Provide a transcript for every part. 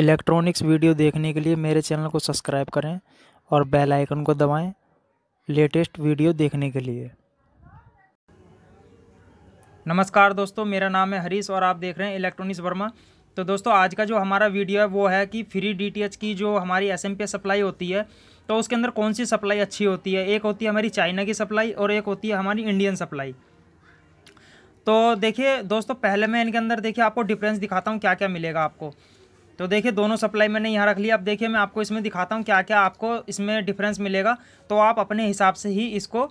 electronics video देखने के लिए मेरे चैनल को सब्सक्राइब करें और बेल आइकन को दबाएं लेटेस्ट वीडियो देखने के लिए नमस्कार दोस्तों मेरा नाम है हरीश और आप देख रहे हैं इलेक्ट्रॉनिक्स वर्मा तो दोस्तों आज का जो हमारा वीडियो है वो है कि फ्री डीटीएच की जो हमारी एस एम सप्लाई होती है तो उसके अंदर कौन सी सप्लाई अच्छी होती है एक होती है हमारी चाइना की सप्लाई और एक होती है हमारी इंडियन सप्लाई तो देखिए दोस्तों पहले मैं इनके अंदर देखिए आपको डिफरेंस दिखाता हूँ क्या क्या मिलेगा आपको तो देखिए दोनों सप्लाई मैंने यहाँ रख लिया अब देखिए मैं आपको इसमें दिखाता हूँ क्या क्या आपको इसमें डिफरेंस मिलेगा तो आप अपने हिसाब से ही इसको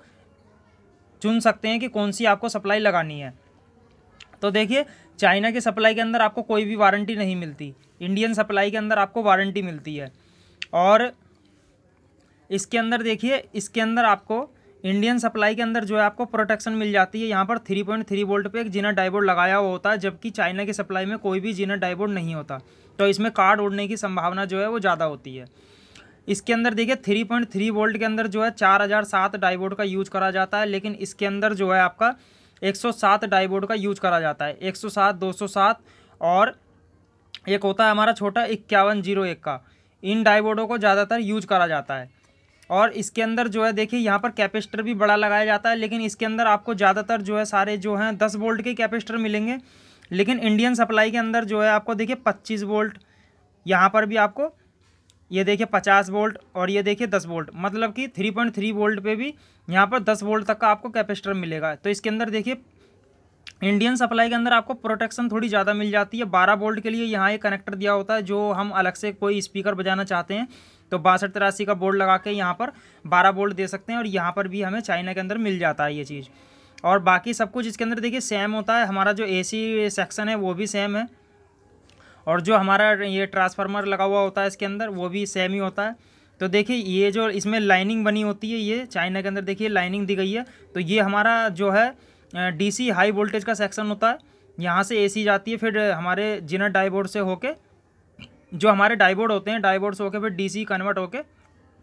चुन सकते हैं कि कौन सी आपको सप्लाई लगानी है तो देखिए चाइना के सप्लाई के अंदर आपको कोई भी वारंटी नहीं मिलती इंडियन सप्लाई के अंदर आपको वारंटी मिलती है और इसके अंदर देखिए इसके अंदर आपको इंडियन सप्लाई के अंदर जो है आपको प्रोटेक्शन मिल जाती है यहाँ पर थ्री पॉइंट थ्री वोल्ट पे एक जीना डाइबोर्ड लगाया हुआ होता है जबकि चाइना की सप्लाई में कोई भी जीना डाइबोर्ड नहीं होता तो इसमें कार्ड उड़ने की संभावना जो है वो ज़्यादा होती है इसके अंदर देखिए थ्री पॉइंट थ्री वोल्ट के अंदर जो है चार हज़ार सात डाइबोर्ड का यूज करा जाता है लेकिन इसके अंदर जो है आपका एक सौ सात डाइबोर्ड का यूज करा जाता है एक सौ सात दो सौ सात और एक होता है हमारा छोटा इक्यावन जीरो एक का इन डाइबोर्डों को ज़्यादातर यूज करा जाता है और इसके अंदर जो है देखिए यहाँ पर कैपेसिटर भी बड़ा लगाया जाता है लेकिन इसके अंदर आपको ज़्यादातर जो है सारे जो हैं दस वोल्ट के कैपेसिटर मिलेंगे लेकिन इंडियन सप्लाई के अंदर जो है आपको देखिए पच्चीस वोल्ट यहाँ पर भी आपको ये देखिए पचास वोल्ट और ये देखिए दस वोल्ट मतलब कि थ्री पॉइंट थ्री वोल्ट पे भी यहाँ पर दस वोल्ट तक का आपको कैपेसिटर मिलेगा तो इसके अंदर देखिए इंडियन सप्लाई के अंदर आपको प्रोटेक्शन थोड़ी ज़्यादा मिल जाती है बारह बोल्ट के लिए यहाँ एक कनेक्टर दिया होता है जो हम अलग से कोई स्पीकर बजाना चाहते हैं तो बासठ तिरासी का बोर्ड लगा के यहाँ पर बारह बोल्ट दे सकते हैं और यहाँ पर भी हमें चाइना के अंदर मिल जाता है ये चीज़ और बाकी सब कुछ इसके अंदर देखिए सेम होता है हमारा जो ए सेक्शन है वो भी सेम है और जो हमारा ये ट्रांसफार्मर लगा हुआ होता है इसके अंदर वो भी सेम ही होता है तो देखिए ये जो इसमें लाइनिंग बनी होती है ये चाइना के अंदर देखिए लाइनिंग दी गई है तो ये हमारा जो है डीसी हाई वोल्टेज का सेक्शन होता है यहाँ से एसी जाती है फिर हमारे जिनर डाइबोर्ड से होके जो हमारे डाइबोर्ड होते हैं डाइबोर्ड से होके फिर डीसी कन्वर्ट होके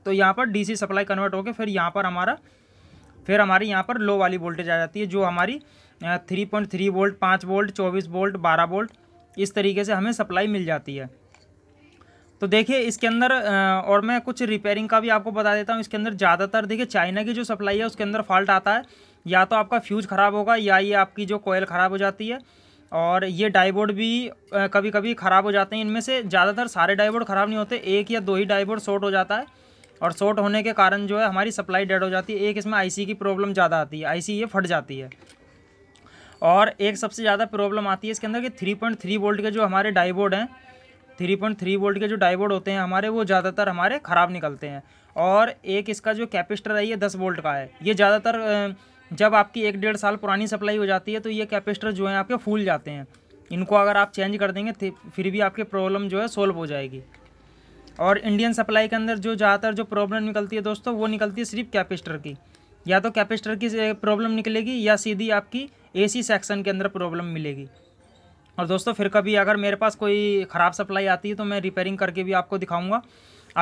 तो यहाँ पर डीसी सप्लाई कन्वर्ट होके फिर यहाँ पर हमारा फिर हमारी यहाँ पर लो वाली वोल्टेज आ जाती है जो हमारी थ्री पॉइंट थ्री वोल्ट पाँच वोल्ट चौबीस वोल्ट बारह वोल्ट इस तरीके से हमें सप्लाई मिल जाती है तो देखिए इसके अंदर और मैं कुछ रिपेयरिंग का भी आपको बता देता हूँ इसके अंदर ज़्यादातर देखिए चाइना की जो सप्लाई है उसके अंदर फॉल्ट आता है या तो आपका फ्यूज ख़राब होगा या ये आपकी जो कोयल ख़राब हो जाती है और ये डाईबोर्ड भी कभी कभी ख़राब हो जाते हैं इनमें से ज़्यादातर सारे डाईबोर्ड ख़राब नहीं होते एक या दो ही डाईबोर्ड शॉर्ट हो जाता है और शॉर्ट होने के कारण जो है हमारी सप्लाई डेड हो जाती है एक इसमें आईसी की प्रॉब्लम ज़्यादा आती है आईसी ये फट जाती है और एक सबसे ज़्यादा प्रॉब्लम आती है इसके अंदर कि थ्री पॉइंट थ्री वोल्ट के जो हमारे डाईबोर्ड हैं थ्री पॉइंट थ्री वोल्ट के जो डाइबोर्ड होते हैं हमारे वो ज़्यादातर हमारे ख़राब निकलते हैं और एक इसका जो कैपेसिटर है ये दस वोल्ट का है ये ज़्यादातर जब आपकी एक डेढ़ साल पुरानी सप्लाई हो जाती है तो ये कैपेसिटर जो है आपके फूल जाते हैं इनको अगर आप चेंज कर देंगे फिर भी आपकी प्रॉब्लम जो है सोल्व हो जाएगी और इंडियन सप्लाई के अंदर जो ज़्यादातर जो प्रॉब्लम निकलती है दोस्तों वो निकलती है सिर्फ कैपेसिटर की या तो कैपेसिटर की प्रॉब्लम निकलेगी या सीधी आपकी एसी सेक्शन के अंदर प्रॉब्लम मिलेगी और दोस्तों फिर कभी अगर मेरे पास कोई ख़राब सप्लाई आती है तो मैं रिपेयरिंग करके भी आपको दिखाऊँगा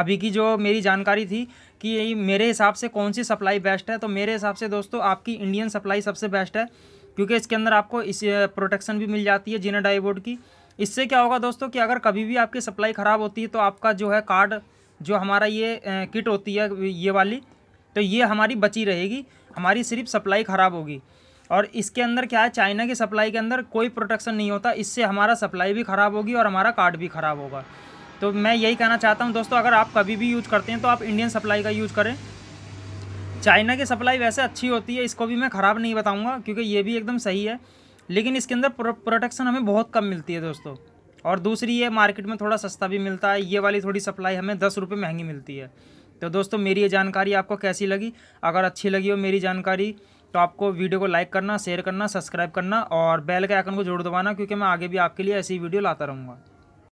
अभी की जो मेरी जानकारी थी कि मेरे हिसाब से कौन सी सप्लाई बेस्ट है तो मेरे हिसाब से दोस्तों आपकी इंडियन सप्लाई सबसे बेस्ट है क्योंकि इसके अंदर आपको इस प्रोटेक्शन भी मिल जाती है जीना डाइबोर्ड की इससे क्या होगा दोस्तों कि अगर कभी भी आपकी सप्लाई ख़राब होती है तो आपका जो है कार्ड जो हमारा ये किट होती है ये वाली तो ये हमारी बची रहेगी हमारी सिर्फ सप्लाई ख़राब होगी और इसके अंदर क्या है चाइना की सप्लाई के अंदर कोई प्रोटेक्शन नहीं होता इससे हमारा सप्लाई भी ख़राब होगी और हमारा कार्ड भी ख़राब होगा तो मैं यही कहना चाहता हूँ दोस्तों अगर आप कभी भी यूज़ करते हैं तो आप इंडियन सप्लाई का यूज़ करें चाइना की सप्लाई वैसे अच्छी होती है इसको भी मैं ख़राब नहीं बताऊँगा क्योंकि ये भी एकदम सही है लेकिन इसके अंदर प्रोटेक्शन हमें बहुत कम मिलती है दोस्तों और दूसरी ये मार्केट में थोड़ा सस्ता भी मिलता है ये वाली थोड़ी सप्लाई हमें दस रुपये महंगी मिलती है तो दोस्तों मेरी ये जानकारी आपको कैसी लगी अगर अच्छी लगी हो मेरी जानकारी तो आपको वीडियो को लाइक करना शेयर करना सब्सक्राइब करना और बेल के आइकन को जरूर दबाना क्योंकि मैं आगे भी आपके लिए ऐसी वीडियो लाता रहूँगा